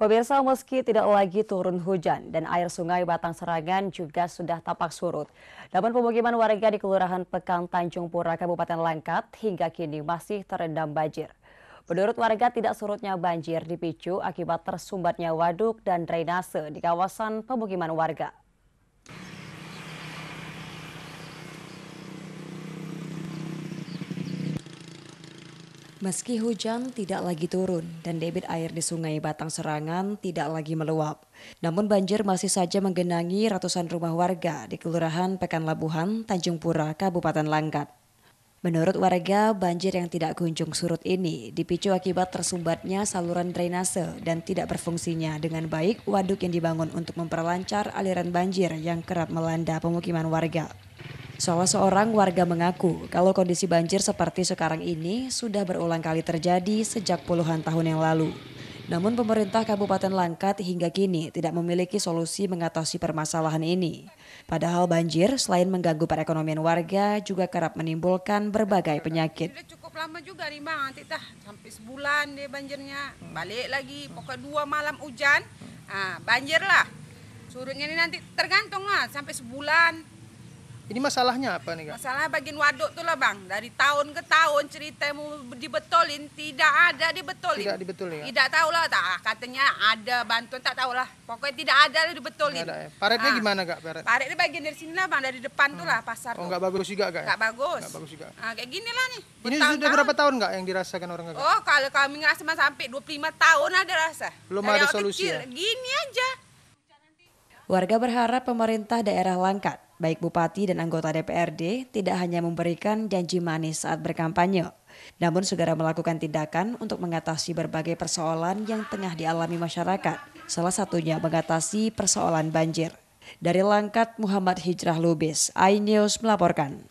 Pemirsa, meski tidak lagi turun hujan dan air sungai Batang Serangan juga sudah tampak surut, namun pemukiman warga di Kelurahan Pekang Tanjung Pura, Kabupaten Langkat hingga kini masih terendam banjir. Menurut warga, tidak surutnya banjir dipicu akibat tersumbatnya waduk dan drainase di kawasan pemukiman warga. Meski hujan tidak lagi turun dan debit air di Sungai Batang Serangan tidak lagi meluap, namun banjir masih saja menggenangi ratusan rumah warga di Kelurahan Pekan Labuhan, Tanjung Pura, Kabupaten Langkat. Menurut warga, banjir yang tidak kunjung surut ini dipicu akibat tersumbatnya saluran drainase dan tidak berfungsinya dengan baik waduk yang dibangun untuk memperlancar aliran banjir yang kerap melanda pemukiman warga. Salah seorang warga mengaku kalau kondisi banjir seperti sekarang ini sudah berulang kali terjadi sejak puluhan tahun yang lalu. Namun pemerintah Kabupaten Langkat hingga kini tidak memiliki solusi mengatasi permasalahan ini. Padahal banjir selain mengganggu perekonomian warga juga kerap menimbulkan berbagai penyakit. Cukup lama juga nih nanti dah sampai sebulan deh banjirnya. Balik lagi, pokok dua malam hujan, ah, banjir lah. Surutnya ini nanti tergantung lah sampai sebulan. Ini masalahnya apa nih, Kak? Masalah bagian waduk tuh lah, Bang. Dari tahun ke tahun ceritamu dibetulin, tidak ada dibetulin. Tidak dibetulin. Ya? Tidak lah tak ah, katanya ada bantuan tak tahu lah Pokoknya tidak ada dibetulin. Tidak ada, ya. Paretnya ah. gimana, Kak? Paret. Paretnya bagian dari sini lah, Bang, dari depan hmm. tuh lah hmm. pasar. Oh, nggak bagus juga, Kak. Ya? Nggak ya? bagus. Nggak bagus juga. Ah kayak gini lah nih. Ini Betang sudah berapa tahun nggak yang dirasakan orang Kak? Oh, kalau kami ngerasa sampai 25 tahun ada rasa. Belum dari ada solusi. Kecil, ya? Gini aja. Warga berharap pemerintah daerah Langkat baik bupati dan anggota DPRD, tidak hanya memberikan janji manis saat berkampanye, namun segera melakukan tindakan untuk mengatasi berbagai persoalan yang tengah dialami masyarakat, salah satunya mengatasi persoalan banjir. Dari Langkat Muhammad Hijrah Lubis, iNews melaporkan.